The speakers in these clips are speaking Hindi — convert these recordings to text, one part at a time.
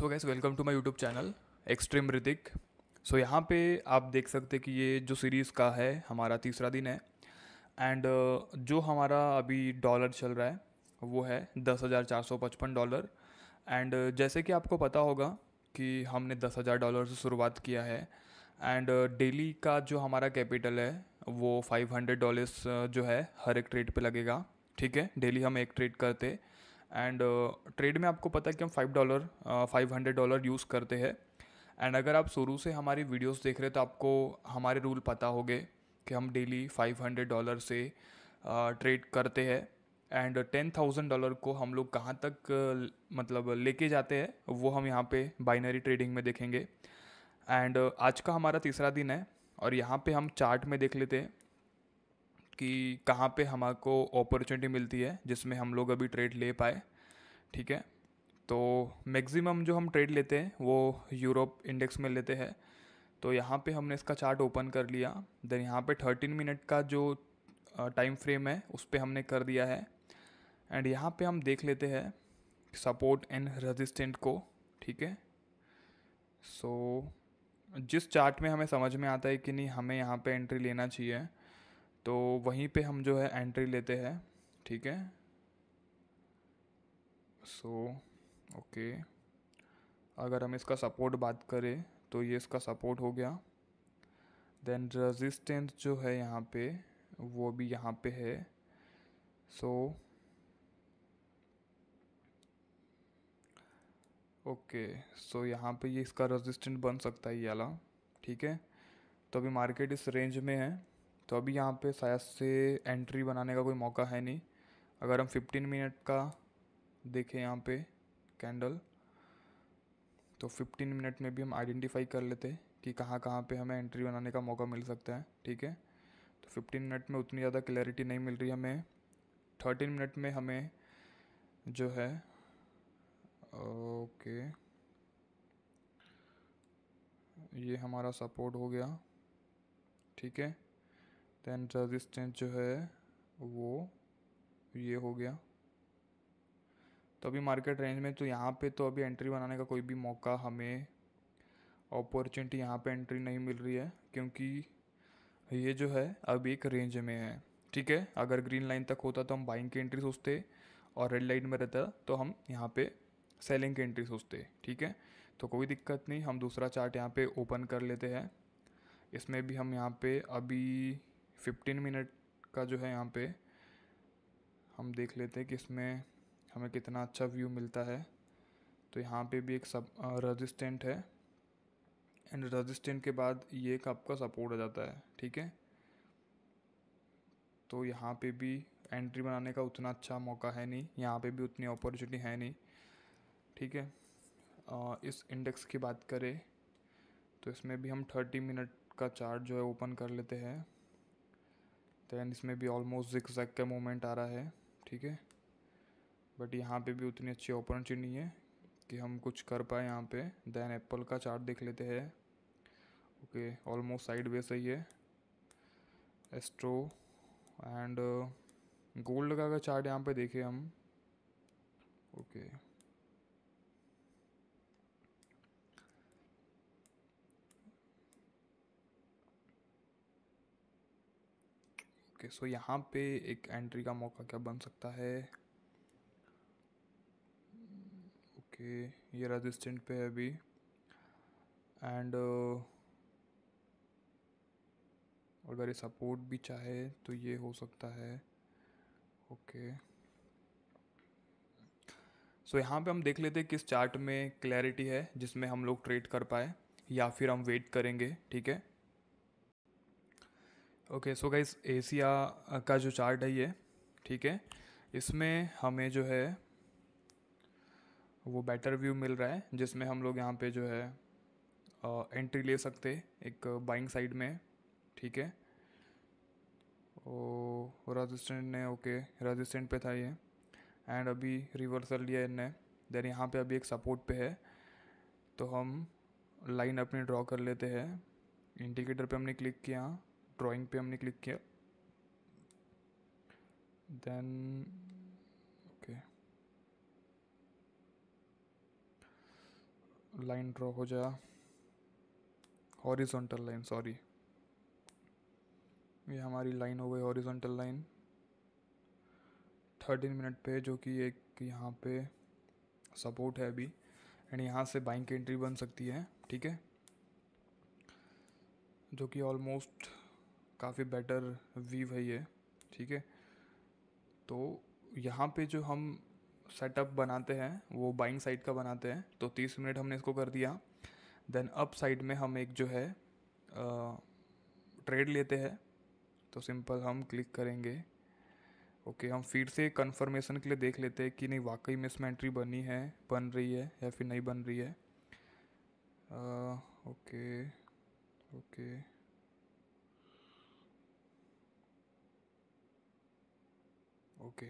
So guys welcome to my YouTube channel extreme Hrithik so यहाँ पे आप देख सकते कि ये जो सीरीज़ का है हमारा तीसरा दिन है एंड uh, जो हमारा अभी डॉलर चल रहा है वो है दस हज़ार चार सौ पचपन डॉलर एंड uh, जैसे कि आपको पता होगा कि हमने दस हज़ार डॉलर से शुरुआत किया है एंड डेली uh, का जो हमारा कैपिटल है वो फाइव हंड्रेड डॉलर्स जो है हर एक ट्रेड पर लगेगा ठीक है डेली हम एक ट्रेड करते एंड ट्रेड uh, में आपको पता है कि हम five dollar five hundred dollar use करते हैं एंड अगर आप शुरू से हमारी वीडियोस देख रहे हो तो आपको हमारे रूल पता होंगे कि हम डेली फाइव हंड्रेड डॉलर से ट्रेड uh, करते हैं एंड टेन थाउजेंड डॉलर को हम लोग कहाँ तक uh, मतलब लेके जाते हैं वो हम यहाँ पे बाइनरी ट्रेडिंग में देखेंगे एंड uh, आज का हमारा तीसरा दिन है और यहाँ पे हम चार्ट में देख लेते हैं कि कहाँ पे को अपॉर्चुनिटी मिलती है जिसमें हम लोग अभी ट्रेड ले पाए ठीक है तो मैक्सिमम जो हम ट्रेड लेते हैं वो यूरोप इंडेक्स में लेते हैं तो यहाँ पे हमने इसका चार्ट ओपन कर लिया देन यहाँ पे थर्टीन मिनट का जो टाइम फ्रेम है उस पर हमने कर दिया है एंड यहाँ पे हम देख लेते हैं सपोर्ट एंड रेजिस्टेंट को ठीक है सो जिस चार्ट में हमें समझ में आता है कि नहीं हमें यहाँ पे एंट्री लेना चाहिए तो वहीं पे हम जो है एंट्री लेते हैं ठीक है सो ओके अगर हम इसका सपोर्ट बात करें तो ये इसका सपोर्ट हो गया देन रेजिस्टेंस जो है यहाँ पे वो भी यहाँ पे है सो ओके सो यहाँ पे ये इसका रेजिस्टेंट बन सकता है ये वाला ठीक है तो अभी मार्केट इस रेंज में है तो अभी यहाँ पे शायद से एंट्री बनाने का कोई मौका है नहीं अगर हम 15 मिनट का देखें यहाँ पे कैंडल तो 15 मिनट में भी हम आइडेंटिफाई कर लेते कि कहाँ कहाँ पे हमें एंट्री बनाने का मौका मिल सकता है ठीक है तो 15 मिनट में उतनी ज़्यादा क्लैरिटी नहीं मिल रही हमें थर्टीन मिनट में हमें जो है ओके ये हमारा सपोर्ट हो गया ठीक है दैन रजिस्टेंस जो है वो ये हो गया तो अभी मार्केट रेंज में तो यहाँ पे तो अभी एंट्री बनाने का कोई भी मौका हमें अपॉर्चुनिटी यहाँ पे एंट्री नहीं मिल रही है क्योंकि ये जो है अब एक रेंज में है ठीक है अगर ग्रीन लाइन तक होता तो हम बाइंग की एंट्री सोचते और रेड लाइन में रहता तो हम यहाँ पे सेलिंग की एंट्री सोचते ठीक है तो कोई दिक्कत नहीं हम दूसरा चार्ट यहाँ पे ओपन कर लेते हैं इसमें भी हम यहाँ पे अभी फिफ्टीन मिनट का जो है यहाँ पे हम देख लेते हैं कि इसमें हमें कितना अच्छा व्यू मिलता है तो यहाँ पे भी एक सब रजिस्टेंट है एंड रजिस्टेंट के बाद ये एक आपका सपोर्ट आ जाता है ठीक है तो यहाँ पे भी एंट्री बनाने का उतना अच्छा मौका है नहीं यहाँ पे भी उतनी अपॉर्चुनिटी है नहीं ठीक है इस इंडेक्स की बात करें तो इसमें भी हम थर्टी मिनट का चार्ट जो है ओपन कर लेते हैं दैन इसमें भी ऑलमोस्ट जिक जैक का मोमेंट आ रहा है ठीक है बट यहाँ पे भी उतनी अच्छी अपॉर्चुनिटी है कि हम कुछ कर पाए यहाँ पे दैन एप्पल का चार्ट देख लेते हैं ओके ऑलमोस्ट साइड वे सही है एस्ट्रो एंड गोल्ड का अगर चार्ट यहाँ पे देखें हम ओके okay. ओके सो यहाँ पे एक एंट्री का मौका क्या बन सकता है ओके ये रजिस्टेंट पे है अभी एंड uh, अगर ये सपोर्ट भी चाहे तो ये हो सकता है ओके सो यहाँ पे हम देख लेते हैं किस चार्ट में क्लैरिटी है जिसमें हम लोग ट्रेड कर पाए या फिर हम वेट करेंगे ठीक है ओके सो गाइस एशिया का जो चार्ट है ये ठीक है इसमें हमें जो है वो बेटर व्यू मिल रहा है जिसमें हम लोग यहाँ पे जो है आ, uh, एंट्री ले सकते एक बाइंग साइड में ठीक है ओ oh, रजिस्टेंट ने ओके रजिस्टेंट पे था ये एंड अभी रिवर्सल लिया इनने देन यहाँ पे अभी एक सपोर्ट पे है तो हम लाइन अपनी ड्रॉ कर लेते हैं इंडिकेटर पे हमने क्लिक किया ड्राइंग पे हमने क्लिक किया देन ओके लाइन ड्रॉ हो जा हॉरिजॉन्टल लाइन सॉरी ये हमारी लाइन हो गई हॉरिजॉन्टल लाइन थर्टीन मिनट पे जो कि एक यहाँ पे सपोर्ट है अभी एंड यहाँ से बाइक की एंट्री बन सकती है ठीक है जो कि ऑलमोस्ट काफ़ी बेटर व्यू है ये ठीक है तो यहाँ पे जो हम सेटअप बनाते हैं वो बाइंग साइड का बनाते हैं तो 30 मिनट हमने इसको कर दिया देन अप साइड में हम एक जो है ट्रेड लेते हैं तो सिंपल हम क्लिक करेंगे ओके हम फिर से कंफर्मेशन के लिए देख लेते हैं कि नहीं वाकई में इसमें एंट्री बनी है बन रही है या फिर नहीं बन रही है आ, ओके ओके ओके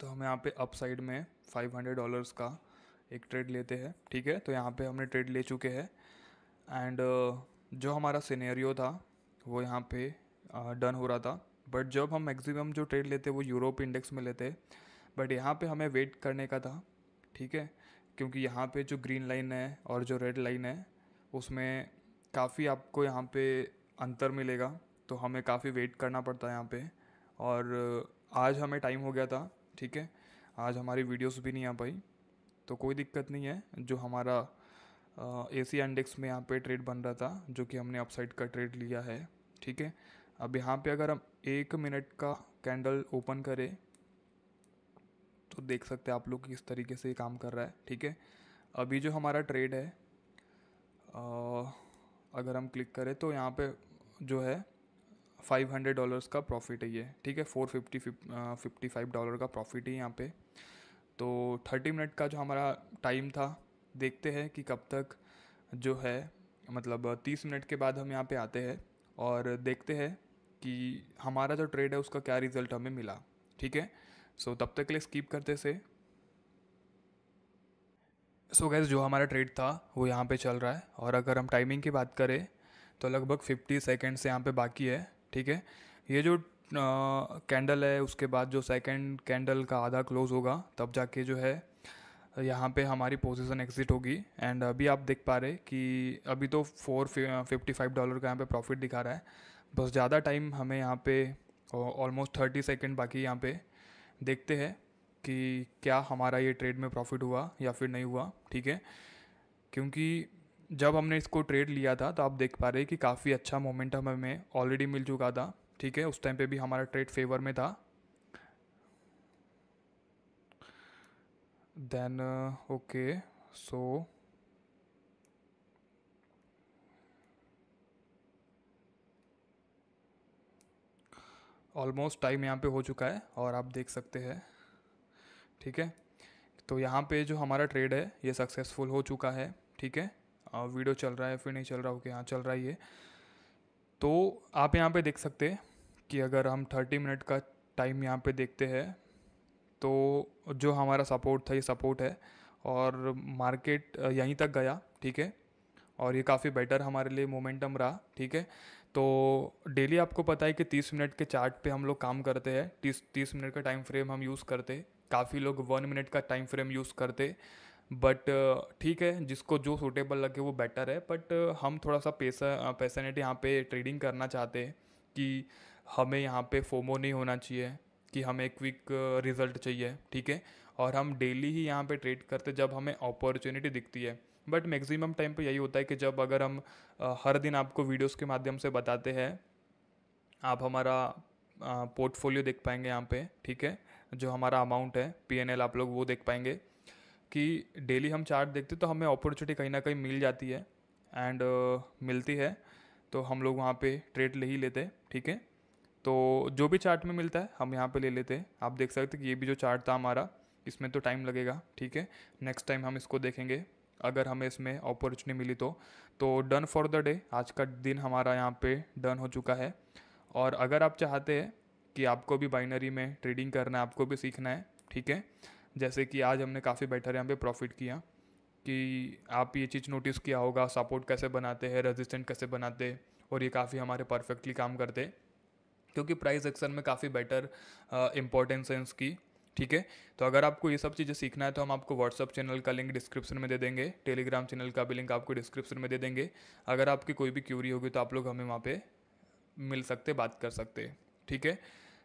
तो हम यहाँ पे अप साइड में फाइव हंड्रेड डॉलर्स का एक ट्रेड लेते हैं ठीक है तो यहाँ पे हमने ट्रेड ले चुके हैं एंड जो हमारा सिनेरियो था वो यहाँ पे डन हो रहा था बट जब हम मैक्सिमम जो ट्रेड लेते वो यूरोप इंडेक्स में लेते हैं बट यहाँ पे हमें वेट करने का था ठीक है क्योंकि यहाँ पे जो ग्रीन लाइन है और जो रेड लाइन है उसमें काफ़ी आपको यहाँ पे अंतर मिलेगा तो हमें काफ़ी वेट करना पड़ता है यहाँ पे और आज हमें टाइम हो गया था ठीक है आज हमारी वीडियोस भी नहीं आ पाई तो कोई दिक्कत नहीं है जो हमारा ए सी इंडेक्स में यहाँ पे ट्रेड बन रहा था जो कि हमने अपसाइड का ट्रेड लिया है ठीक है अब यहाँ पे अगर हम एक मिनट का कैंडल ओपन करें तो देख सकते हैं आप लोग किस तरीके से ये काम कर रहा है ठीक है अभी जो हमारा ट्रेड है आ, अगर हम क्लिक करें तो यहाँ पे जो है फाइव हंड्रेड डॉलर्स का प्रॉफिट है ये ठीक है four fifty fifty five dollar का प्रॉफिट है यहाँ पे तो थर्टी मिनट का जो हमारा टाइम था देखते हैं कि कब तक जो है मतलब तीस मिनट के बाद हम यहाँ पे आते हैं और देखते हैं कि हमारा जो ट्रेड है उसका क्या रिजल्ट हमें मिला ठीक है सो तब तक के लिए स्कीप करते से सो गैस जो हमारा ट्रेड था वो यहाँ पे चल रहा है और अगर हम टाइमिंग की बात करें तो लगभग 50 सेकेंड से यहाँ पे बाकी है ठीक है ये जो कैंडल है उसके बाद जो सेकंड कैंडल का आधा क्लोज होगा तब जाके जो है यहाँ पे हमारी पोजीशन एग्जिट होगी एंड अभी आप देख पा रहे कि अभी तो फोर फिफ्टी फाइव डॉलर का यहाँ पे प्रॉफिट दिखा रहा है बस ज़्यादा टाइम हमें यहाँ पे ऑलमोस्ट थर्टी सेकेंड बाकी यहाँ पे देखते हैं कि क्या हमारा ये ट्रेड में प्रॉफिट हुआ या फिर नहीं हुआ ठीक है क्योंकि जब हमने इसको ट्रेड लिया था तो आप देख पा रहे कि काफ़ी अच्छा मोमेंटम हमें ऑलरेडी मिल चुका था ठीक है उस टाइम पे भी हमारा ट्रेड फेवर में था then okay so almost time यहाँ पे हो चुका है और आप देख सकते हैं ठीक है तो यहाँ पे जो हमारा ट्रेड है ये सक्सेसफुल हो चुका है ठीक है वीडियो चल रहा है फिर नहीं चल रहा ओके हाँ चल रहा है ये तो आप यहाँ पे देख सकते हैं कि अगर हम थर्टी मिनट का टाइम यहाँ पे देखते हैं तो जो हमारा सपोर्ट था ये सपोर्ट है और मार्केट यहीं तक गया ठीक है और ये काफ़ी बेटर हमारे लिए मोमेंटम रहा ठीक है तो डेली आपको पता है कि तीस मिनट के चार्ट पे हम लोग काम करते हैं तीस तीस मिनट का टाइम फ्रेम हम यूज़ करते काफ़ी लोग वन मिनट का टाइम फ्रेम यूज़ करते बट uh, ठीक है जिसको जो सूटेबल लगे वो बेटर है बट uh, हम थोड़ा सा पैसा पैसनेट यहाँ पे ट्रेडिंग करना चाहते हैं कि हमें यहाँ पे फोमो नहीं होना चाहिए कि हमें क्विक रिजल्ट uh, चाहिए ठीक है और हम डेली ही यहाँ पे ट्रेड करते जब हमें अपॉर्चुनिटी दिखती है बट मैक्सिमम टाइम पे यही होता है कि जब अगर हम हर दिन आपको वीडियोस के माध्यम से बताते हैं आप हमारा पोर्टफोलियो देख पाएंगे यहाँ पे ठीक है जो हमारा अमाउंट है पी आप लोग वो देख पाएंगे कि डेली हम चार्ट देखते तो हमें अपॉर्चुनिटी कहीं ना कहीं मिल जाती है एंड uh, मिलती है तो हम लोग वहाँ पे ट्रेड ले ही लेते ठीक है तो जो भी चार्ट में मिलता है हम यहाँ पे ले लेते हैं आप देख सकते कि ये भी जो चार्ट था हमारा इसमें तो टाइम लगेगा ठीक है नेक्स्ट टाइम हम इसको देखेंगे अगर हमें इसमें अपॉर्चुनिटी मिली तो तो डन फॉर द डे आज का दिन हमारा यहाँ पे डन हो चुका है और अगर आप चाहते हैं कि आपको भी बाइनरी में ट्रेडिंग करना है आपको भी सीखना है ठीक है जैसे कि आज हमने काफ़ी बेटर यहाँ पे प्रॉफिट किया कि आप ये चीज़ नोटिस किया होगा सपोर्ट कैसे बनाते हैं रेजिस्टेंट कैसे बनाते हैं और ये काफ़ी हमारे परफेक्टली काम करते हैं क्योंकि प्राइस एक्शन में काफ़ी बेटर इंपॉर्टेंस है इसकी ठीक है तो अगर आपको ये सब चीज़ें सीखना है तो हम आपको व्हाट्सअप चैनल का लिंक डिस्क्रिप्शन में दे देंगे टेलीग्राम चैनल का भी लिंक आपको डिस्क्रिप्शन में दे देंगे अगर आपकी कोई भी क्यूरी होगी तो आप लोग हमें वहाँ पर मिल सकते बात कर सकते ठीक है